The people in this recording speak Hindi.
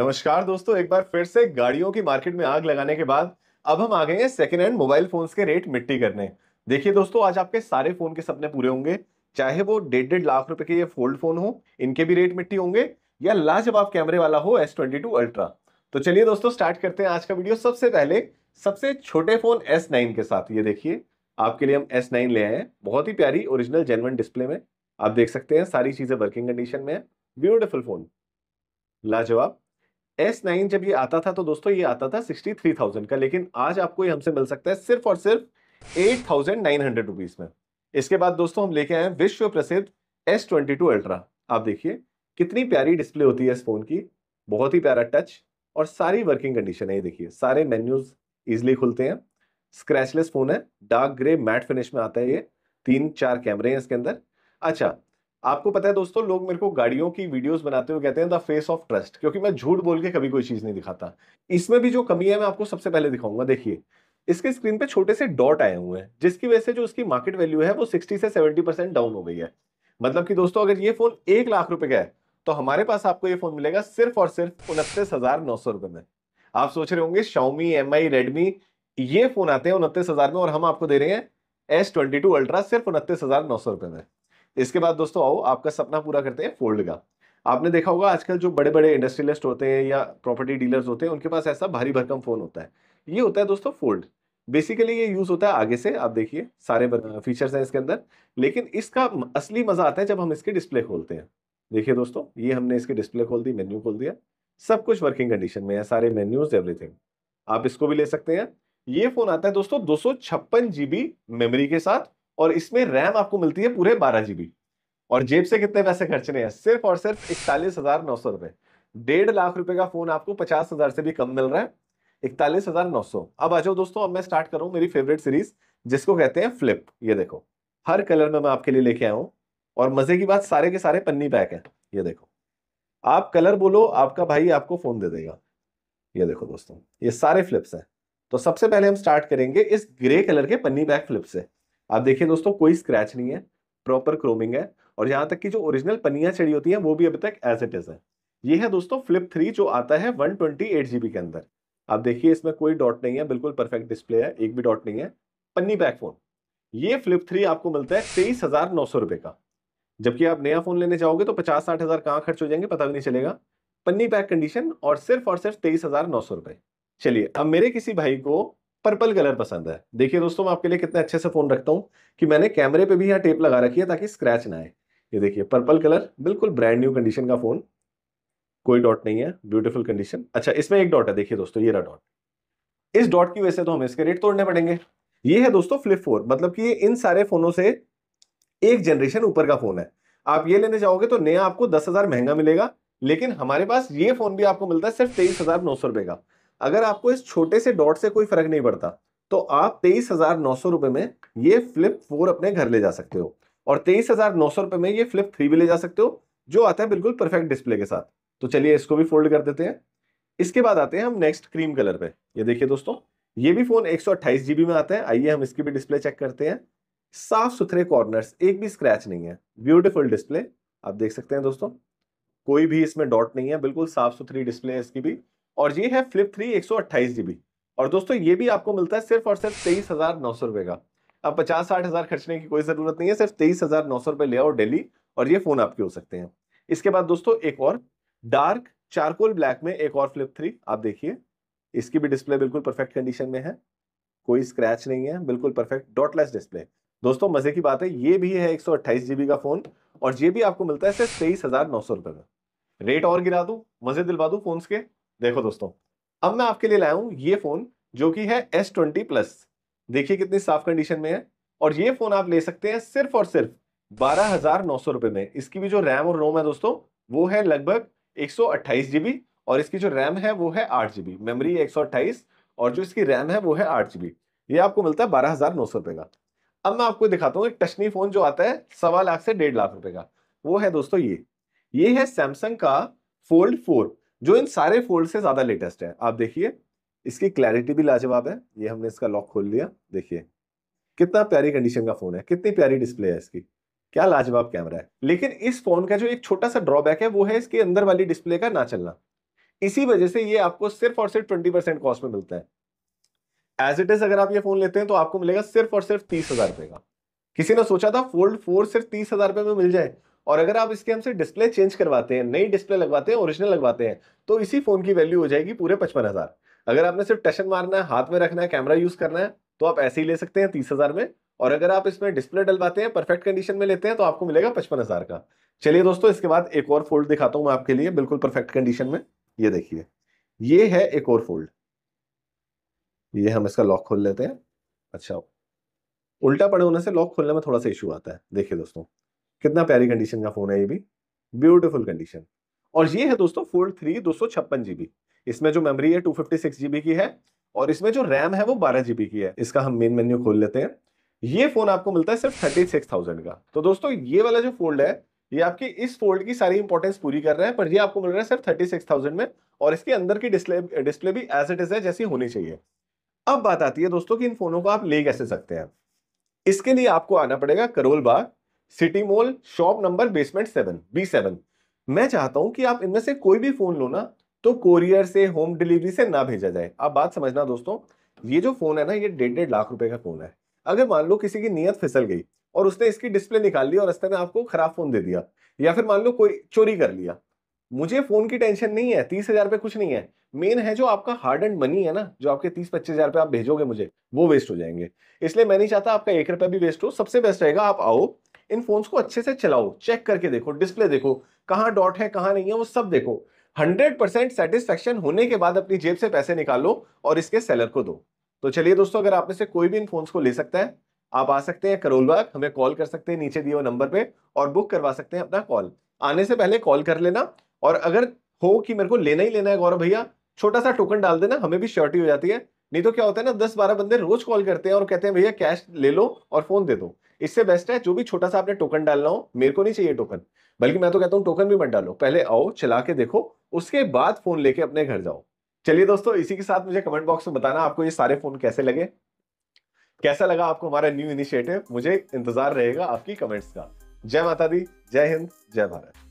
नमस्कार दोस्तों एक बार फिर से गाड़ियों की मार्केट में आग लगाने के बाद अब हम आ गए हैं सेकेंड हैंड मोबाइल फोन्स के रेट मिट्टी करने देखिए दोस्तों आज आपके सारे फोन के सपने पूरे होंगे चाहे वो डेढ़ डेढ़ लाख रुपए के ये फोल्ड फोन हो इनके भी रेट मिट्टी होंगे या लाजवाब कैमरे वाला हो एस ट्वेंटी टू अल्ट्रा तो चलिए दोस्तों स्टार्ट करते हैं आज का वीडियो सबसे पहले सबसे छोटे फोन एस नाइन के साथ ये देखिए आपके लिए हम एस नाइन ले आए हैं बहुत ही प्यारी ओरिजिनल जेनवन डिस्प्ले में आप देख सकते हैं सारी चीजें वर्किंग कंडीशन में है ब्यूटिफुल फोन लाजवाब एस नाइन जब ये आता था तो दोस्तों ये आता था सिक्सटी थ्री थाउजेंड का लेकिन आज आपको ये हमसे मिल सकता है सिर्फ और सिर्फ eight thousand nine hundred rupees में इसके बाद दोस्तों हम लेके आए हैं विश्व प्रसिद्ध एस ट्वेंटी टू अल्ट्रा आप देखिए कितनी प्यारी डिस्प्ले होती है इस फोन की बहुत ही प्यारा टच और सारी वर्किंग कंडीशन है ये देखिए सारे मेन्यूज इजिली खुलते हैं स्क्रैचलेस फोन है डार्क ग्रे मैट फिनिश में आता है ये तीन चार कैमरे हैं इसके अंदर अच्छा आपको पता है दोस्तों लोग मेरे को गाड़ियों की वीडियोस बनाते हुए कहते हैं द फेस ऑफ ट्रस्ट क्योंकि मैं झूठ बोल के कभी कोई चीज़ नहीं दिखाता इसमें भी जो कमी है मैं आपको सबसे पहले दिखाऊंगा देखिए इसके स्क्रीन पे छोटे से डॉट आए हुए हैं जिसकी वजह से जो उसकी मार्केट वैल्यू है वो सिक्सटी से सेवेंटी डाउन हो गई है मतलब की दोस्तों अगर ये फोन एक लाख रुपए का है तो हमारे पास आपको ये फोन मिलेगा सिर्फ और सिर्फ उनतीस हजार नौ सौ रुपए में आप सोच रहे होंगे शाउमी एम आई रेडमी ये फोन आते हैं उनतीस हजार में और हम आपको दे रहे हैं एस ट्वेंटी टू अल्ट्रा सिर्फ उनतीस हजार नौ सौ रुपए में इसके बाद दोस्तों आओ आपका सपना पूरा करते हैं फोल्ड का आपने देखा होगा आजकल जो बड़े बड़े इंडस्ट्रियलिस्ट होते हैं या प्रॉपर्टी डीलर्स होते हैं उनके पास ऐसा भारी भरकम फ़ोन होता है ये होता है दोस्तों फोल्ड बेसिकली ये यूज़ होता है आगे से आप देखिए सारे फीचर्स हैं इसके अंदर लेकिन इसका असली मज़ा आता है जब हम इसके डिस्प्ले खोलते हैं देखिए दोस्तों ये हमने इसके डिस्प्ले खोल दी मेन्यू खोल दिया सब कुछ वर्किंग कंडीशन में है सारे मेन्यूज एवरीथिंग आप इसको भी ले सकते हैं ये फ़ोन आता है दोस्तों दो सौ मेमोरी के साथ और इसमें रैम आपको मिलती है पूरे बारह जीबी और जेब से कितने पैसे खर्चने हैं सिर्फ और सिर्फ इकतालीस हजार नौ सौ रुपए डेढ़ लाख रुपए का फोन आपको पचास हजार से भी कम मिल रहा है इकतालीस हजार नौ सौ अब आ जाओ दोस्तों अब मैं स्टार्ट करूं मेरी फेवरेट सीरीज जिसको कहते हैं फ्लिप ये देखो हर कलर में मैं आपके लिए लेके आया हूँ और मजे की बात सारे के सारे पन्नी पैक है ये देखो आप कलर बोलो आपका भाई आपको फोन दे देगा ये देखो दोस्तों ये सारे फ्लिप्स हैं तो सबसे पहले हम स्टार्ट करेंगे इस ग्रे कलर के पन्नी बैग फ्लिप से आप देखिए दोस्तों कोई स्क्रैच नहीं है प्रॉपर क्रोमिंग है और यहाँ तक कि जो ओरिजिनल पनिया चढ़ी होती हैं वो भी अभी तक एज इट इज़ है ये है दोस्तों फ्लिप थ्री जो आता है वन ट्वेंटी के अंदर आप देखिए इसमें कोई डॉट नहीं है बिल्कुल परफेक्ट डिस्प्ले है एक भी डॉट नहीं है पन्नी पैक फोन ये फ्लिप थ्री आपको मिलता है तेईस हजार नौ सौ रुपए का जबकि आप नया फोन लेने जाओगे तो पचास साठ हजार कहाँ खर्च हो जाएंगे पता भी नहीं चलेगा पन्नी पैक कंडीशन और सिर्फ और सिर्फ तेईस हजार नौ सौ रुपए चलिए अब मेरे किसी भाई को पर्पल कलर पसंद है देखिए दोस्तों मैं आपके लिए कितने अच्छे से फ़ोन रखता हूँ कि मैंने कैमरे पे भी यहाँ टेप लगा रखी है ताकि स्क्रैच ना आए ये देखिए पर्पल कलर बिल्कुल ब्रांड न्यू कंडीशन का फ़ोन कोई डॉट नहीं है ब्यूटीफुल कंडीशन अच्छा इसमें एक डॉट है देखिए दोस्तों ये रहा डॉट इस डॉट की वजह से तो हमें इसके रेट तोड़ने पड़ेंगे ये है दोस्तों फ्लिप फोर मतलब कि ये इन सारे फ़ोनों से एक जनरेशन ऊपर का फ़ोन है आप ये लेने जाओगे तो नया आपको दस महंगा मिलेगा लेकिन हमारे पास ये फ़ोन भी आपको मिलता है सिर्फ तेईस हज़ार नौ सौ रुपये का अगर आपको इस छोटे से डॉट से कोई फर्क नहीं पड़ता तो आप तेईस हजार नौ सौ रुपए में ये फ्लिप फोर अपने घर ले जा सकते हो और तेईस हजार नौ सौ रुपए में ये फ्लिप थ्री भी ले जा सकते हो जो आता है बिल्कुल परफेक्ट डिस्प्ले के साथ तो चलिए इसको भी फोल्ड कर देते हैं इसके बाद आते हैं हम नेक्स्ट क्रीम कलर पे ये देखिए दोस्तों ये भी फोन एक सौ में आता है आइए हम इसकी भी डिस्प्ले चेक करते हैं साफ सुथरे कॉर्नर्स एक भी स्क्रैच नहीं है ब्यूटिफुल डिस्प्ले आप देख सकते हैं दोस्तों कोई भी इसमें डॉट नहीं है बिल्कुल साफ सुथरी डिस्प्ले है इसकी भी और ये है फ्लिप थ्री एक जीबी और दोस्तों ये भी आपको मिलता है सिर्फ और सिर्फ तेईस हजार नौ सौ रुपए का अब पचास साठ हजार खर्चने की कोई जरूरत नहीं है सिर्फ तेईस हजार नौ सौ रुपए ले आओ डेली और ये फोन आपके हो सकते हैं इसके बाद दोस्तों एक और डार्क चारकोल ब्लैक में एक और फ्लिप थ्री आप देखिए इसकी भी डिस्प्ले बिल्कुल परफेक्ट कंडीशन में है कोई स्क्रैच नहीं है बिल्कुल परफेक्ट डॉटलेस डिस्प्ले दोस्तों मजे की बात है ये भी है एक सौ का फोन और ये भी आपको मिलता है सिर्फ तेईस हजार नौ सौ रुपए का रेट और गिरा दू मजे दिलवा दू फोन के देखो दोस्तों अब मैं आपके लिए लाया हूं ये फ़ोन जो कि है एस ट्वेंटी प्लस देखिए कितनी साफ कंडीशन में है और ये फ़ोन आप ले सकते हैं सिर्फ और सिर्फ बारह हज़ार नौ सौ रुपए में इसकी भी जो रैम और रोम है दोस्तों वो है लगभग एक सौ अट्ठाईस जीबी और इसकी जो रैम है वो है आठ जीबी बी मेमरी एक सौ अट्ठाईस और जो इसकी रैम है वो है आठ जीबी ये आपको मिलता है बारह हज़ार नौ सौ रुपए का अब मैं आपको दिखाता हूँ एक टचनी फ़ोन जो आता है सवा लाख से डेढ़ लाख रुपये का वो है दोस्तों ये ये है सैमसंग का फोल्ड फोर जो इन सारे फोल्ड से ज़्यादा लेटेस्ट है आप देखिए इसकी क्लैरिटी भी लाजवाब है ये हमने इसका लॉक खोल लिया देखिए कितना प्यारी कंडीशन का फ़ोन है कितनी प्यारी डिस्प्ले है इसकी क्या लाजवाब कैमरा है लेकिन इस फ़ोन का जो एक छोटा सा ड्रॉबैक है वो है इसके अंदर वाली डिस्प्ले का ना चलना इसी वजह से ये आपको सिर्फ और सिर्फ ट्वेंटी परसेंट कॉस्ट में मिलता है एज इट इज़ अगर आप ये फ़ोन लेते हैं तो आपको मिलेगा सिर्फ और सिर्फ तीस हज़ार रुपए का किसी ने सोचा था फोल्ड फोर सिर्फ तीस हज़ार रुपए में मिल जाए और अगर आप इसके हमसे डिस्प्ले चेंज करवाते हैं नई डिस्प्ले लगवाते हैं ओरिजिनल लगवाते हैं तो इसी फ़ोन की वैल्यू हो जाएगी पूरे पचपन हज़ार अगर आपने सिर्फ टशन मारना है हाथ में रखना है कैमरा यूज़ करना है तो आप ऐसे ही ले सकते हैं तीस हज़ार में और अगर आप इसमें डिस्प्ले डलवाते हैं परफेक्ट कंडीशन में लेते हैं तो आपको मिलेगा पचपन हज़ार का चलिए दोस्तों इसके बाद एक और फोल्ड दिखाता हूँ मैं आपके लिए बिल्कुल परफेक्ट कंडीशन में ये देखिए ये है एक और फोल्ड ये हम इसका लॉक खोल लेते हैं अच्छा उल्टा पड़े होने से लॉक खोलने में थोड़ा सा इशू आता है देखिए दोस्तों कितना प्यारी कंडीशन का फ़ोन है ये भी ब्यूटीफुल कंडीशन और ये है दोस्तों फोल्ड थ्री दो सौ छप्पन जीबी इसमें जो मेमोरी है टू फिफ्टी सिक्स जीबी की है और इसमें जो रैम है वो बारह जीबी की है इसका हम मेन मेन्यू खोल लेते हैं ये फोन आपको मिलता है सिर्फ थर्टी सिक्स थाउजेंड का तो दोस्तों ये वाला जो फोल्ड है ये आपकी इस फोल्ड की सारी इंपॉर्टेंस पूरी कर रहे हैं पर ये आपको मिल रहा है सिर्फ थर्टी सिक्स थाउजेंड में और इसके अंदर की डिस्प्ले डिस्प्ले भी एज इट इज है जैसी होनी चाहिए अब बात आती है दोस्तों की इन फोनों को आप ले कैसे सकते हैं इसके लिए आपको आना पड़ेगा Karol Bagh city mall shop number basement seven B seven मैं चाहता हूं कि आप इनमें से कोई भी फोन लो ना तो कोरियर से होम डिलीवरी से ना भेजा जाए आप बात समझना दोस्तों ये जो फोन है ना ये डेढ़ डेढ़ लाख रुपए का फोन है अगर मान लो किसी की नियत फिसल गई और उसने इसकी डिस्प्ले निकाल ली और रस्ते में आपको खराब फोन दे दिया या फिर मान लो कोई चोरी कर लिया मुझे फोन की टेंशन नहीं है तीस हजार कुछ नहीं है मेन है जो आपका हार्ड एंड मनी है ना जो आपके तीस पच्चीस हजार आप भेजोगे मुझे वो वेस्ट हो जाएंगे इसलिए मैं नहीं चाहता आपका एक रुपया भी वेस्ट हो सबसे बेस्ट रहेगा आप आओ इन फोन्स को अच्छे से चलाओ चेक करके देखो डिस्प्ले देखो कहाँ डॉट है कहाँ नहीं है वो सब देखो 100% परसेंट सेटिस्फेक्शन होने के बाद अपनी जेब से पैसे निकालो और इसके सेलर को दो तो चलिए दोस्तों अगर आप में से कोई भी इन फोन्स को ले सकता है आप आ सकते हैं करोलबाग हमें कॉल कर सकते हैं नीचे दिए हुए नंबर पे और बुक करवा सकते हैं अपना कॉल आने से पहले कॉल कर लेना और अगर हो कि मेरे को लेना ही लेना है गौरव भैया छोटा सा टोकन डाल देना हमें भी श्योरिटी हो जाती है नहीं तो क्या होता है ना दस बारह बंदे रोज कॉल करते हैं और कहते हैं भैया कैश ले लो और फोन दे दो इससे बेस्ट है जो भी छोटा सा आपने टोकन डालना हो मेरे को नहीं चाहिए टोकन बल्कि मैं तो कहता हूँ टोकन भी मत डालो पहले आओ चला के देखो उसके बाद फोन लेके अपने घर जाओ चलिए दोस्तों इसी के साथ मुझे कमेंट बॉक्स में बताना आपको ये सारे फोन कैसे लगे कैसा लगा आपको हमारा न्यू इनिशिएटिव मुझे इंतजार रहेगा आपकी कमेंट्स का जय माता दी जय हिंद जय भारत